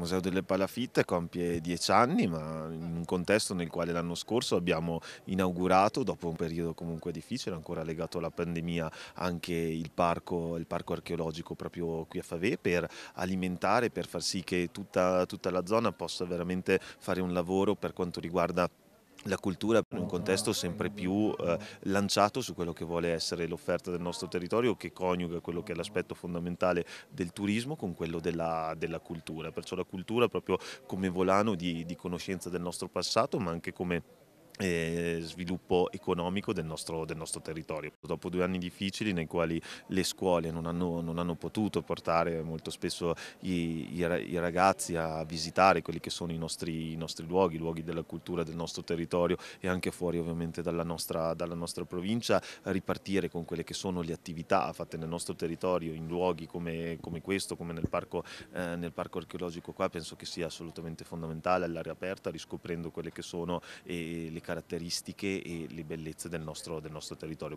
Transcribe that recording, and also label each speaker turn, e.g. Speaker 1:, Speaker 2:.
Speaker 1: Il Museo delle Palafitte compie dieci anni, ma in un contesto nel quale l'anno scorso abbiamo inaugurato, dopo un periodo comunque difficile, ancora legato alla pandemia, anche il parco, il parco archeologico proprio qui a Favè per alimentare, per far sì che tutta, tutta la zona possa veramente fare un lavoro per quanto riguarda la cultura in un contesto sempre più eh, lanciato su quello che vuole essere l'offerta del nostro territorio che coniuga quello che è l'aspetto fondamentale del turismo con quello della, della, cultura, perciò la cultura proprio come volano di, di conoscenza del nostro passato ma anche come eh, sviluppo economico del nostro, del nostro, territorio. Dopo due anni difficili nei quali le scuole non hanno, non hanno potuto portare molto spesso i, i, i, ragazzi a visitare quelli che sono i nostri, i nostri, luoghi, i luoghi della cultura del nostro territorio e anche fuori ovviamente dalla nostra, dalla nostra provincia, ripartire con quelle che sono le attività fatte nel nostro territorio in luoghi come, come questo, come nel parco, eh, nel parco, archeologico qua, penso che sia assolutamente fondamentale all'aria aperta, riscoprendo quelle che sono eh, le caratteristiche e le bellezze del nostro, del nostro territorio.